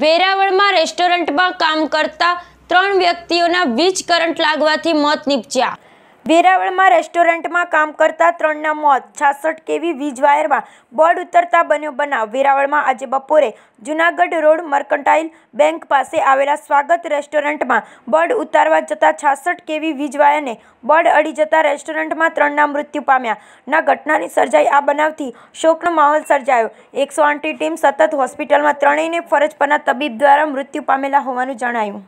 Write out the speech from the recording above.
વેરાવળમાં રેસ્ટોરન્ટમાં કામ કરતા ત્રણ વ્યક્તિઓના વીજ કરંટ લાગવાથી મોત નીપજ્યા વેરાવળમાં રેસ્ટોરન્ટમાં કામ કરતા ત્રણના મોત છાસઠ કેવી વીજ વાયરમાં બોર્ડ ઉતરતા બન્યો બનાવ વેરાવળમાં આજે બપોરે જુનાગઢ રોડ મર્કન્ટાઇલ બેંક પાસે આવેલા સ્વાગત રેસ્ટોરન્ટમાં બોર્ડ ઉતારવા જતાં છાસઠ કેવી વીજ વાયરને બોર્ડ અડી જતા રેસ્ટોરન્ટમાં ત્રણના મૃત્યુ પામ્યા ના ઘટનાની સર્જાઈ આ બનાવથી શોકનો માહોલ સર્જાયો એકસો આઠની ટીમ સતત હોસ્પિટલમાં ત્રણેયને ફરજ પરના તબીબ દ્વારા મૃત્યુ પામેલા હોવાનું જણાયું